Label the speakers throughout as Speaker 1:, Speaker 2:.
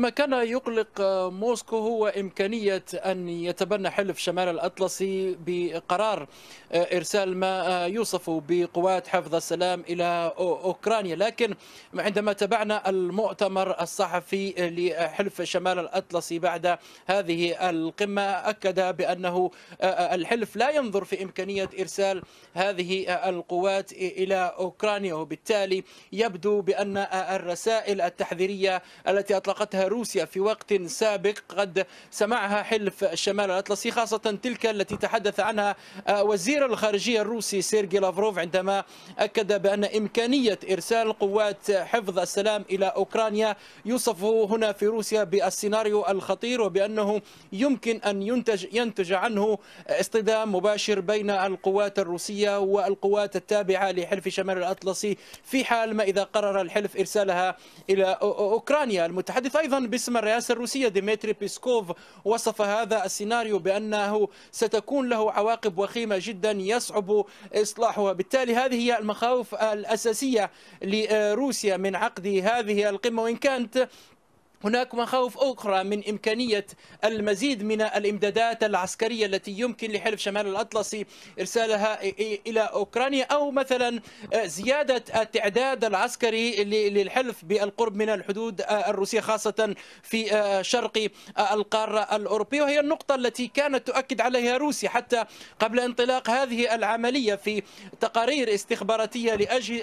Speaker 1: ما كان يقلق موسكو هو إمكانية أن يتبنى حلف شمال الأطلسي بقرار إرسال ما يوصف بقوات حفظ السلام إلى أوكرانيا لكن عندما تابعنا المؤتمر الصحفي لحلف شمال الأطلسي بعد هذه القمة أكد بأنه الحلف لا ينظر في إمكانية إرسال هذه القوات إلى أوكرانيا وبالتالي يبدو بأن الرسائل التحذيرية التي أطلقتها روسيا في وقت سابق قد سمعها حلف الشمال الأطلسي خاصة تلك التي تحدث عنها آه، وزير الخارجية الروسي سيرجي لافروف عندما أكد بأن إمكانية إرسال قوات حفظ السلام إلى أوكرانيا يوصف هنا في روسيا بالسيناريو الخطير وبأنه يمكن أن ينتج, ينتج عنه اصطدام مباشر بين القوات الروسية والقوات التابعة لحلف شمال الأطلسي في حال ما إذا قرر الحلف إرسالها إلى أوكرانيا المتحدث أيضا باسم الرئاسة الروسية ديمتري بيسكوف وصف هذا السيناريو بأنه ستكون له عواقب وخيمة جدا يصعب إصلاحها بالتالي هذه هي المخاوف الأساسية لروسيا من عقد هذه القمة وإن كانت هناك مخاوف أخرى من إمكانية المزيد من الإمدادات العسكرية التي يمكن لحلف شمال الأطلسي إرسالها إلى أوكرانيا أو مثلا آه، زيادة التعداد العسكري للحلف بالقرب من الحدود آه، الروسية خاصة في آه، شرق القارة الأوروبية وهي النقطة التي كانت تؤكد عليها روسيا حتى قبل انطلاق هذه العملية في تقارير استخباراتية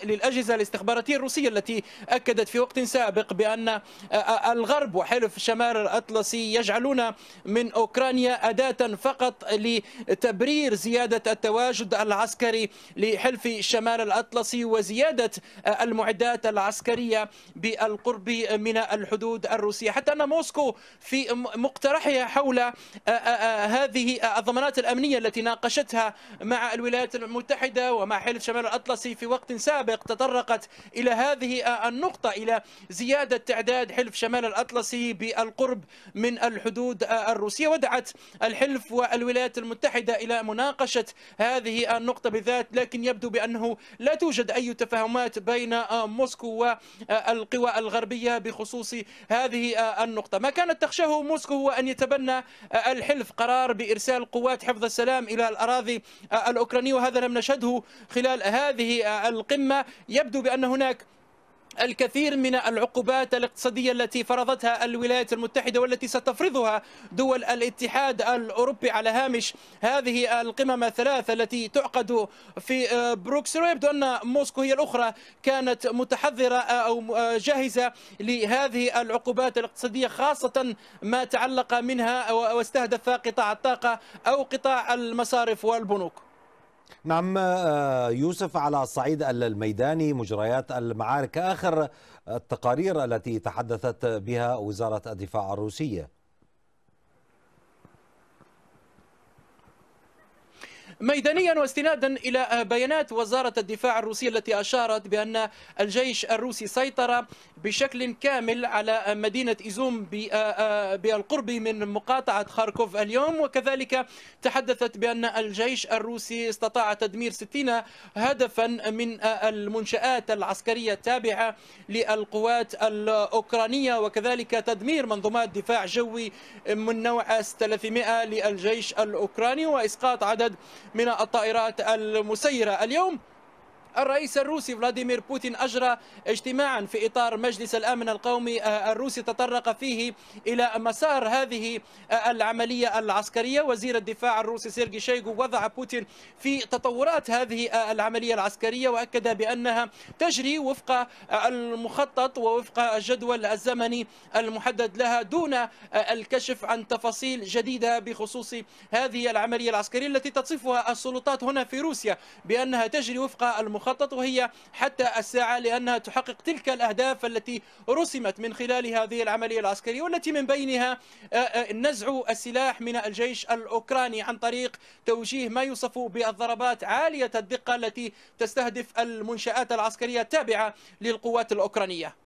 Speaker 1: للأجهزة الاستخباراتية الروسية التي أكدت في وقت سابق بأن الغ الغرب وحلف شمال الأطلسي يجعلون من أوكرانيا أداة فقط لتبرير زيادة التواجد العسكري لحلف شمال الأطلسي وزيادة المعدات العسكرية بالقرب من الحدود الروسية حتى أن موسكو في مقترحها حول هذه الضمانات الأمنية التي ناقشتها مع الولايات المتحدة ومع حلف شمال الأطلسي في وقت سابق تطرقت إلى هذه النقطة إلى زيادة تعداد حلف شمال الأطلسي بالقرب من الحدود الروسية ودعت الحلف والولايات المتحدة إلى مناقشة هذه النقطة بالذات لكن يبدو بأنه لا توجد أي تفاهمات بين موسكو والقوى الغربية بخصوص هذه النقطة ما كانت تخشاه موسكو هو أن يتبنى الحلف قرار بإرسال قوات حفظ السلام إلى الأراضي الأوكرانية وهذا لم نشهده خلال هذه القمة يبدو بأن هناك الكثير من العقوبات الاقتصادية التي فرضتها الولايات المتحدة والتي ستفرضها دول الاتحاد الأوروبي على هامش هذه القمم الثلاثة التي تعقد في آه، بروكسل ويبدو أن موسكو هي الأخرى كانت متحذرة آه، أو آه، جاهزة لهذه العقوبات الاقتصادية خاصة ما تعلق منها واستهدف قطاع الطاقة أو قطاع المصارف والبنوك نعم آه، يوسف على الصعيد الميداني مجريات المعارك آخر التقارير التي تحدثت بها وزارة الدفاع الروسية ميدانيا واستنادا إلى بيانات وزارة الدفاع الروسية التي أشارت بأن الجيش الروسي سيطر بشكل كامل على مدينة إيزوم آه، آه، بالقرب من مقاطعة خاركوف اليوم وكذلك تحدثت بأن الجيش الروسي استطاع تدمير 60 هدفا من المنشآت العسكرية التابعة للقوات الأوكرانية وكذلك تدمير منظومات دفاع جوي من نوع اس 300 للجيش الأوكراني وإسقاط عدد من الطائرات المسيرة اليوم الرئيس الروسي فلاديمير بوتين أجرى اجتماعا في إطار مجلس الأمن القومي آه، الروسي تطرق فيه إلى مسار هذه آه، العملية العسكرية وزير الدفاع الروسي سيرجي شيغو وضع بوتين في تطورات هذه آه، العملية العسكرية وأكد بأنها تجري وفق المخطط ووفق الجدول الزمني المحدد لها دون الكشف عن تفاصيل جديدة بخصوص هذه العملية العسكرية التي تصفها السلطات هنا في روسيا بأنها تجري وفق المخطط المخطط وهي حتى الساعة لأنها تحقق تلك الأهداف التي رسمت من خلال هذه العملية العسكرية والتي من بينها آه، آه، نزع السلاح من الجيش الأوكراني عن طريق توجيه ما يوصف بالضربات عالية الدقة التي تستهدف المنشآت العسكرية التابعة للقوات الأوكرانية